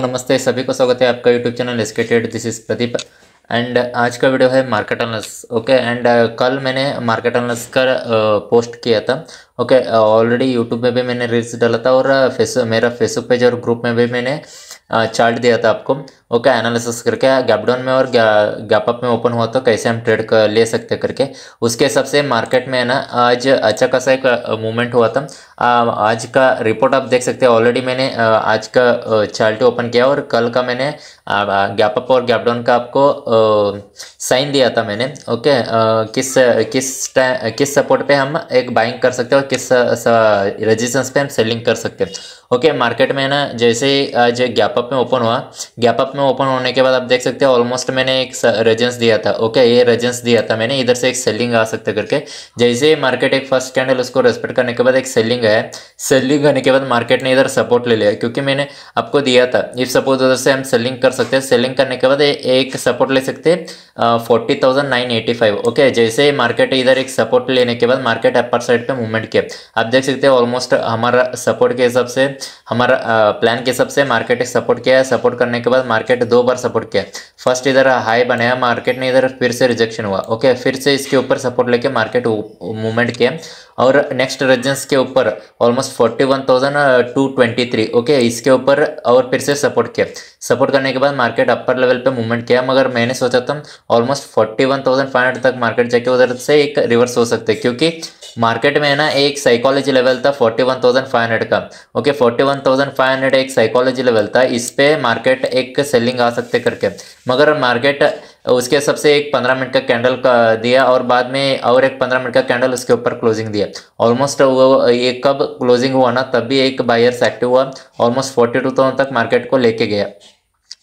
नमस्ते सभी को स्वागत है आपका यूट्यूब चैनल एस्केटेड दिस इज प्रदीप एंड आज का वीडियो है मार्केट अनलस ओके एंड कल मैंने मार्केट अनलस का पोस्ट uh, किया था ओके ऑलरेडी यूट्यूब में भी मैंने रील्स डाला था और फेस uh, मेरा फेसबुक पेज और ग्रुप में भी मैंने चार्ट दिया था आपको ओके एनालिसिस करके गैपडाउन में और गैप अप में ओपन हुआ तो कैसे हम ट्रेड कर ले सकते करके उसके हिसाब से मार्केट में है ना आज अच्छा खासा एक मूवमेंट हुआ था आ, आज का रिपोर्ट आप देख सकते हैं ऑलरेडी मैंने आज का चार्ट ओपन किया और कल का मैंने गैप अप और गैप डाउन का आपको साइन दिया था मैंने ओके किस किस किस सपोर्ट पे हम एक बाइंग कर सकते हैं और किस रजिस्टेंस पे हम सेलिंग कर सकते हैं ओके okay, मार्केट में ना जैसे आज गैप अप में ओपन हुआ गैप अप में ओपन होने के बाद आप देख सकते हो ऑलमोस्ट मैंने एक रेजेंस दिया था ओके okay, ये रेजेंस दिया था मैंने इधर से एक सेलिंग आ सकता करके जैसे मार्केट एक फर्स्ट कैंडल उसको रेस्पेक्ट करने के बाद एक सेलिंग है सेलिंग होने के बाद मार्केट ने इधर सपोर्ट ले लिया क्योंकि मैंने आपको दिया था इफ सपोज उधर से हम सेलिंग कर सकते हैं सेलिंग करने के बाद एक सपोर्ट ले सकते forty thousand nine eighty five okay जैसे मार्केट इधर एक सपोर्ट लेने के बाद मार्केट अपर साइड पर मूवमेंट किया आप देख सकते हैं ऑलमोस्ट हमारा सपोर्ट के हिसाब से हमारा प्लान के हिसाब से मार्केट सपोर्ट किया है सपोर्ट करने के बाद मार्केट दो बार सपोर्ट किया फर्स्ट इधर हाई बनाया मार्केट ने इधर फिर से रिजेक्शन हुआ ओके फिर से इसके ऊपर सपोर्ट लेके मार्केट मूवमेंट किया और नेक्स्ट रेजेंस के ऊपर almost forty one thousand two twenty three okay इसके ऊपर और फिर से सपोर्ट किया सपोर्ट करने के बाद मार्केट अपर लेवल पे मूवमेंट किया मगर मैंने सोचा था almost forty one thousand five hundred तक मार्केट जाके उधर से एक रिवर्स हो सकते क्योंकि मार्केट में है ना एक साइकोलॉजी लेवल था forty one thousand five hundred का okay forty one thousand five hundred एक साइकोलॉजी लेवल था इस पर मार्केट एक सेलिंग आ सकते करके मगर मार्केट उसके सबसे एक पंद्रह मिनट का कैंडल का दिया और बाद में और एक पंद्रह मिनट का कैंडल उसके ऊपर क्लोजिंग दिया ऑलमोस्ट वो ये कब क्लोजिंग हुआ ना तब भी एक बायर्स एक्टिव हुआ ऑलमोस्ट फोर्टी टू थाउजेंड तक मार्केट को लेके गया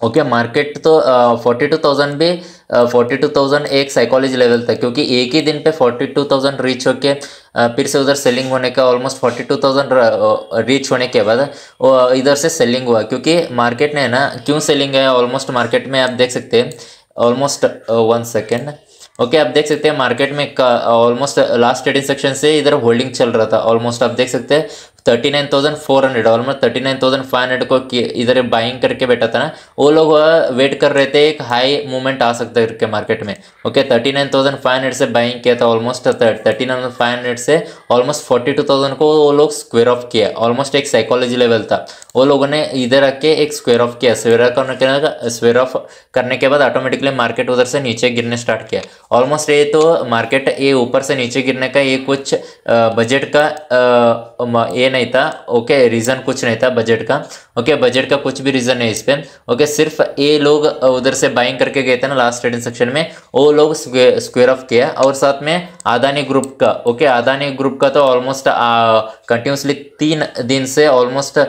ओके okay, मार्केट तो फोर्टी टू थाउजेंड भी फोर्टी टू थाउजेंड एक साइकोलॉजी लेवल था क्योंकि एक ही दिन पे फोर्टी टू थाउजेंड रीच होके फिर से उधर सेलिंग होने का almost forty two thousand reach होने के बाद इधर से सेलिंग हुआ क्योंकि मार्केट ने ना क्यों सेलिंग है ऑलमोस्ट मार्केट में आप देख सकते हैं ऑलमोस्ट वन सेकेंड ओके आप देख सकते हैं मार्केट में ऑलमोस्ट लास्ट ट्रेडिंग सेक्शन से इधर होल्डिंग चल रहा था ऑलमोस्ट आप देख सकते हैं thirty nine thousand four hundred almost thirty nine thousand five hundred को इधर बाइंग करके बैठा था ना वो लोग वेट कर रहे थे एक हाई मूवमेंट आ सकता है मार्केट में okay thirty nine thousand five hundred से बाइंग किया था almost thirty nine five hundred से ऑलमोस्ट फोर्टी टू थाउजेंड को वो लोग स्क्वेयर ऑफ किया ऑलमोस्ट एक साइकोलॉजी लेवल था वो लोगों ने इधर आके एक स्क्वेयर ऑफ किया ऑफ करने के स्वेयर ऑफ करने के बाद ऑटोमेटिकली मार्केट उधर से नीचे गिरने स्टार्ट किया ऑलमोस्ट ये तो मार्केट ये ऊपर से नीचे गिरने का ये कुछ बजट का ये नहीं था ओके रीज़न कुछ नहीं था बजट का ओके बजट का कुछ भी रीज़न नहीं इस पर ओके सिर्फ ए लोग उधर से बाइंग करके गए थे ना लास्ट ट्रेडिंग सेक्शन में वो लोग स्क्वेयर ऑफ किया और साथ में आदानी ग्रुप का ओके आदानी ग्रुप का तो ऑलमोस्ट कंटिन्यूसली तीन दिन से ऑलमोस्ट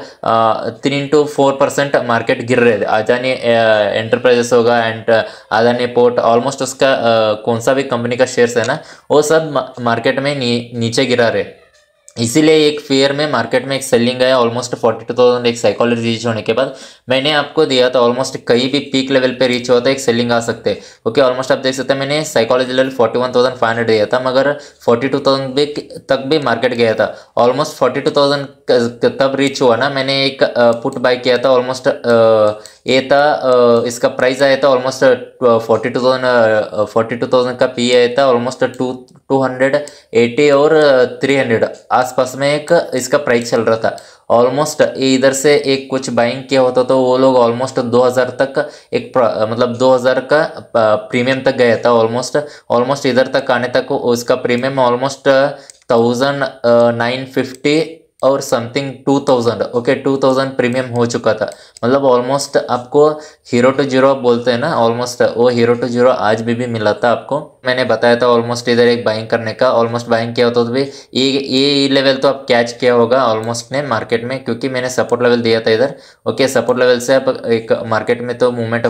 तीन टू फोर परसेंट मार्केट गिर रहे थे आदानी एंटरप्राइजेस होगा एंड आदानी पोर्ट ऑलमोस्ट उसका कौन सा भी कंपनी का शेयर्स है ना वो सब मार्केट में नी, नीचे गिरा रहे इसीलिए एक फेयर में मार्केट में एक सेलिंग आया ऑलमोस्ट फोर्टी टू थाउजेंड एक साइकोलॉजी रीच होने के बाद मैंने आपको दिया था ऑलमोस्ट कहीं भी पीक लेवल पे रीच हुआ था तो एक सेलिंग आ सकते हैं ओके ऑलमोस्ट आप देख सकते हैं मैंने psychology level forty one thousand five hundred दिया था मगर फोर्टी टू थाउजेंड भी तक भी मार्केट गया था ऑलमोस्ट फोर्टी टू थाउजेंड तब रीच हुआ ना मैंने एक पुट बाय किया था ऑलमोस्ट ये था इसका प्राइस आया था almost forty two thousand forty two thousand का पी आया था almost two two hundred eighty और थ्री हंड्रेड पास में एक इसका प्राइस चल रहा था ऑलमोस्ट इधर से एक कुछ बाइंग किया होता तो वो लोग ऑलमोस्ट 2000 तक एक मतलब 2000 का प्रीमियम तक गया था ऑलमोस्ट ऑलमोस्ट इधर तक आने तक उसका premium almost thousand nine fifty और something two thousand okay two thousand premium हो चुका था मतलब ऑलमोस्ट आपको हीरो टू जीरो बोलते हैं ना ऑलमोस्ट वो हीरो टू जीरो आज भी भी मिला था आपको मैंने बताया था ऑलमोस्ट इधर एक बाइंग करने का ऑलमोस्ट बाइंग किया होता तो भी ये ये लेवल तो आप कैच किया होगा ऑलमोस्ट ने मार्केट में क्योंकि मैंने सपोर्ट लेवल दिया था इधर ओके सपोर्ट लेवल से आप एक मार्केट में तो मूवमेंट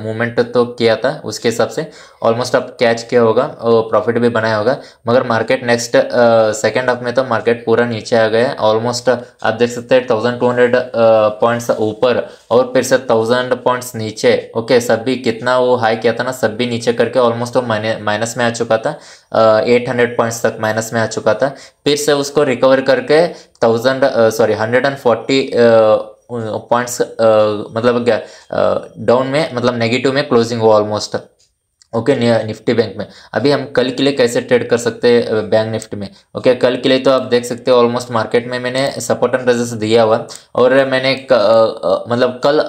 मूवमेंट तो किया था उसके हिसाब से ऑलमोस्ट आप कैच किया होगा और प्रॉफिट भी बनाया होगा मगर मार्केट नेक्स्ट सेकेंड हाफ में तो मार्केट पूरा नीचे आ गया ऑलमोस्ट आप देख सकते हैं थाउजेंड टू हंड्रेड पॉइंट्स ऊपर और फिर से थाउजेंड पॉइंट्स नीचे ओके सब भी कितना वो हाई किया था ना सब भी नीचे करके ऑलमोस्ट वो तो माइनस में आ चुका था एट हंड्रेड पॉइंट्स तक माइनस में आ चुका था फिर से उसको रिकवर करके thousand sorry hundred and forty points मतलब क्या डाउन में मतलब नेगेटिव में क्लोजिंग हुआ almost okay okay, Nifty bank में अभी हम कल के लिए कैसे ट्रेड कर सकते हैं बैंक निफ्टी में ओके okay, कल के लिए तो आप देख सकते हो ऑलमोस्ट मार्केट में मैंने सपोर्ट एंड रेजिस्टेंस दिया हुआ और मैंने क, आ, मतलब कल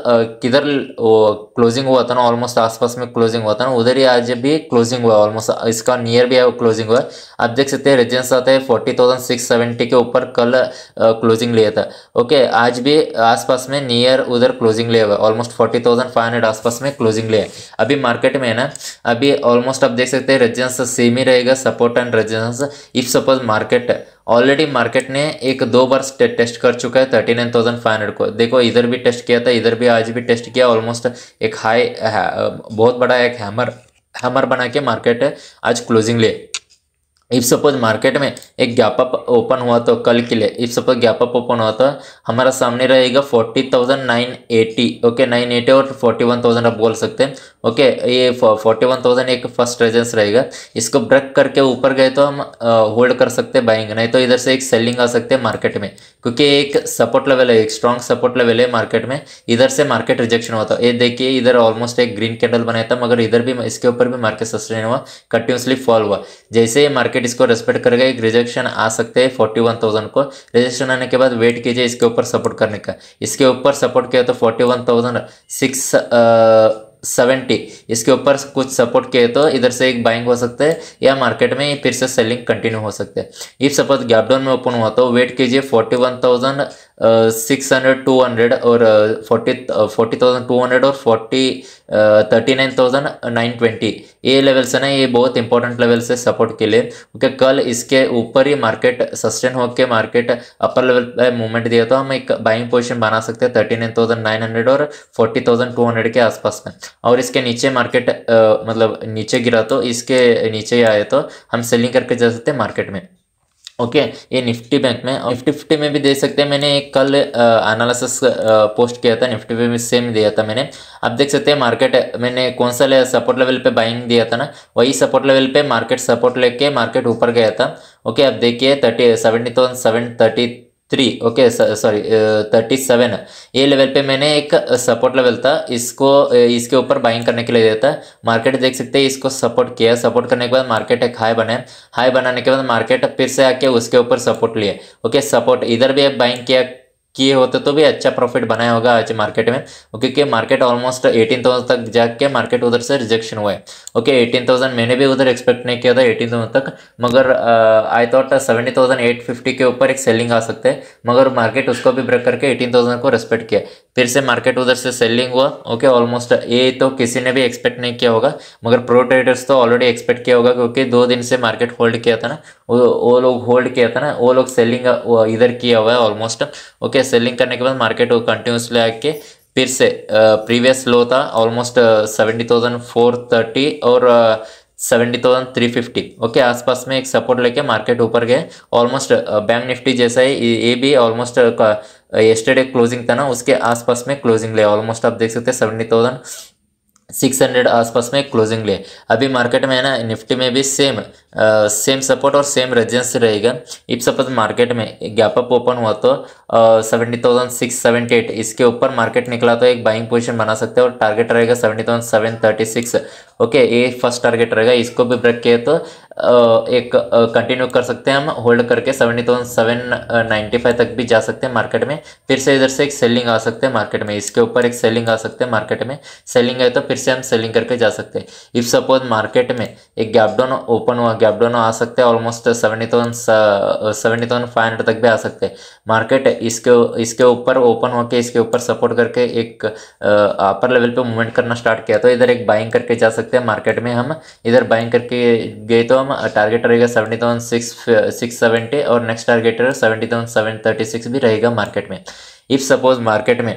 किधर क्लोजिंग हुआ था ना ऑलमोस्ट आसपास में क्लोजिंग हुआ था ना उधर ही आज भी क्लोजिंग हुआ ऑलमोस्ट इसका नियर भी क्लोजिंग हुआ आप देख सकते हैं रेजिडेंस आता है फोर्टी थाउजेंड सिक्स सेवेंटी के ऊपर कल क्लोजिंग लिया था ओके okay, आज भी आसपास में नियर उधर क्लोजिंग लिया हुआ almost forty thousand five hundred आसपास में क्लोजिंग लिया अभी मार्केट में है ना अभी ऑलमोस्ट आप देख सकते हैं रेजिडेंस सेम ही रहेगा support and residence if suppose market already market ने एक दो बार टेस्ट कर चुका है thirty nine thousand five hundred को देखो इधर भी टेस्ट किया था इधर भी आज भी टेस्ट किया ऑलमोस्ट एक हाई बहुत बड़ा एक हैमर हैमर बना के मार्केट आज क्लोजिंग ले इफ सपोज मार्केट में एक गैप अप ओपन हुआ तो कल के लिए if suppose gap up open हुआ तो हमारा सामने रहेगा forty thousand nine eighty okay nine eighty और फोर्टी वन थाउजेंड आप बोल सकते हैं ओके okay, ये फोर्टी वन थाउजेंड एक फर्स्ट रेजेंस रहेगा इसको ब्रेक करके ऊपर गए तो हम होल्ड कर सकते हैं बाइंग नहीं तो इधर से एक सेलिंग आ सकते हैं मार्केट में क्योंकि एक सपोर्ट लेवल है एक स्ट्रॉन्ग सपोर्ट लेवल है मार्केट में इधर से मार्केट रिजेक्शन होता है ये देखिए इधर ऑलमोस्ट एक ग्रीन कैंडल बनाया था मगर इधर भी इसके ऊपर भी मार्केट सस्टेन हुआ कंटिन्यूसली फॉल हुआ जैसे ये मार्केट मार्केट इसको रेस्पेक्ट करेगा एक रिजेक्शन आ सकते हैं फोर्टी वन थाउजेंड को रिजेक्शन आने के बाद वेट कीजिए इसके ऊपर सपोर्ट करने का इसके ऊपर सपोर्ट किया तो forty one thousand six seventy इसके ऊपर कुछ सपोर्ट किए तो इधर से एक बाइंग हो सकता है या मार्केट में फिर से सेलिंग कंटिन्यू हो सकते हैं इफ सपोज गैपडाउन में ओपन हुआ तो वेट कीजिए forty one thousand six hundred two hundred और forty forty thousand two hundred और forty thirty nine thousand nine twenty ये लेवल्स है ना ये बहुत इंपॉर्टेंट लेवल्स है सपोर्ट के लिए क्योंकि कल इसके ऊपर ही मार्केट सस्टेन होकर मार्केट अपर लेवल पे मूवमेंट दिया तो हम एक बाइंग पोजिशन बना सकते हैं thirty nine thousand nine hundred और फोर्टी थाउजेंड टू हंड्रेड के आसपास में और इसके नीचे मार्केट uh, मतलब नीचे गिरा तो इसके नीचे आए तो हम सेलिंग करके जा सकते हैं मार्केट में ओके okay, ये निफ्टी बैंक में और निफ्टी फिफ्टी में भी दे सकते हैं मैंने एक कल एनालिसिस पोस्ट किया था निफ्टी में भी सेम दिया था मैंने आप देख सकते हैं मार्केट मैंने कौन सा ले सपोर्ट लेवल पे बाइंग दिया था ना वही सपोर्ट लेवल पे मार्केट सपोर्ट लेके मार्केट ऊपर गया था ओके okay, आप देखिए thirty seventy thousand seven thirty three okay sorry thirty seven ये लेवल पे मैंने एक सपोर्ट uh, लेवल था इसको uh, इसके ऊपर बाइंग करने के लिए दिया था मार्केट देख सकते हैं इसको सपोर्ट किया सपोर्ट करने के बाद मार्केट एक हाई बने हाई बनाने के बाद मार्केट फिर से आके उसके ऊपर सपोर्ट लिए ओके सपोर्ट इधर भी बाइंग किया किए होते तो भी अच्छा प्रॉफिट बनाया होगा आज मार्केट में ओके क्योंकि मार्केट ऑलमोस्ट एटीन थाउजेंड तक जाके मार्केट उधर से रिजेक्शन हुआ है ओके एटीन थाउजेंड मैंने भी उधर एक्सपेक्ट नहीं किया था एटीन थाउजेंड तक मगर I thought seventy thousand eight fifty के ऊपर एक सेलिंग आ सकते हैं मगर मार्केट उसको भी ब्रेक करके एटीन थाउजेंड को रेस्पेक्ट किया फिर से मार्केट उधर से सेलिंग हुआ ओके ऑलमोस्ट ये तो किसी ने भी एक्सपेक्ट नहीं किया होगा मगर प्रो ट्रेडर्स तो ऑलरेडी एक्सपेक्ट किया होगा क्योंकि दो दिन से मार्केट होल्ड किया था ना वो लोग होल्ड किया था ना वो लोग सेलिंग इधर किया हुआ है ऑलमोस्ट ओके सेलिंग करने के बाद मार्केट वो कंटिन्यूसली आके फिर से प्रीवियस लो था almost seventy thousand four thirty और seventy thousand three fifty okay आसपास में एक सपोर्ट लेके मार्केट ऊपर गए ऑलमोस्ट बैंक निफ्टी जैसा ही ये भी ऑलमोस्ट येस्टरडे क्लोजिंग था ना उसके आसपास में क्लोजिंग ले ऑलमोस्ट आप देख सकते हैं सेवेंटी थाउजेंड सिक्स हंड्रेड आसपास में क्लोजिंग ले अभी मार्केट में है ना निफ्टी में भी सेम आ, सेम सपोर्ट और सेम रेजेंस रहेगा इफ सपोज मार्केट में गैप अप ओपन हुआ तो seventy thousand six seventy eight इसके ऊपर मार्केट निकला तो एक बाइंग पोजीशन बना सकते हैं और टारगेट रहेगा seventy thousand seven thirty six okay ये फर्स्ट टारगेट रहेगा इसको भी ब्रेक किया तो एक कंटिन्यू कर सकते हैं हम होल्ड करके seventy thousand seven ninety five तक भी जा सकते हैं मार्केट में फिर से इधर से एक सेलिंग आ सकते हैं मार्केट में इसके ऊपर एक सेलिंग आ सकते हैं मार्केट में सेलिंग है तो फिर से हम सेलिंग करके जा सकते हैं इफ़ सपोज मार्केट में एक गैपडाउन ओपन हुआ गैपडाउन आ सकते हैं almost seventy thousand seventy thousand five hundred तक भी आ सकते हैं मार्केट इसके इसके ऊपर ओपन होकर इसके ऊपर सपोर्ट करके एक अपर लेवल पर मूवमेंट करना स्टार्ट किया तो इधर एक बाइंग करके जा सकते सकते हैं मार्केट में हम इधर बाइंग करके गए तो हम टारगेट रहेगा seventy thousand six six seventy और नेक्स्ट टारगेट रहेगा seventy thousand seven thirty six भी रहेगा मार्केट में इफ़ सपोज मार्केट में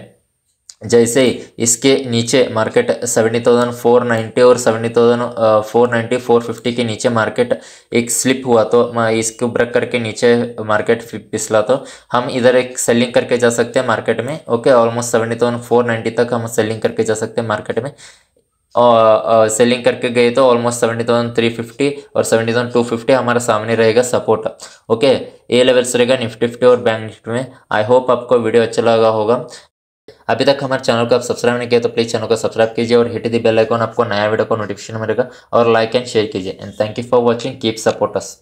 जैसे इसके नीचे market seventy thousand four ninety और seventy thousand four ninety four fifty के नीचे मार्केट एक स्लिप हुआ तो इसको ब्रेक करके नीचे मार्केट पिछला तो हम इधर एक सेलिंग करके जा सकते हैं मार्केट में okay almost seventy thousand four ninety तक हम सेलिंग करके जा सकते हैं मार्केट में सेलिंग करके गए तो almost seventy thousand three fifty और सेवेंटी थाउजेंड टू फिफ्टी हमारा सामने रहेगा सपोर्ट ओके ए लेवल्स रहेगा निफ्टी फिफ्टी और बैंक निफ्टी में आई होप आपको वीडियो अच्छा लगा होगा अभी तक हमारे चैनल को आप सब्सक्राइब नहीं किया तो प्लीज़ चैनल को सब्सक्राइब कीजिए और हिट दी बेल आइकॉन आपको नया वीडियो का नोटिफिकेशन मिलेगा और लाइक एंड शेयर कीजिए and thank you for watching keep sports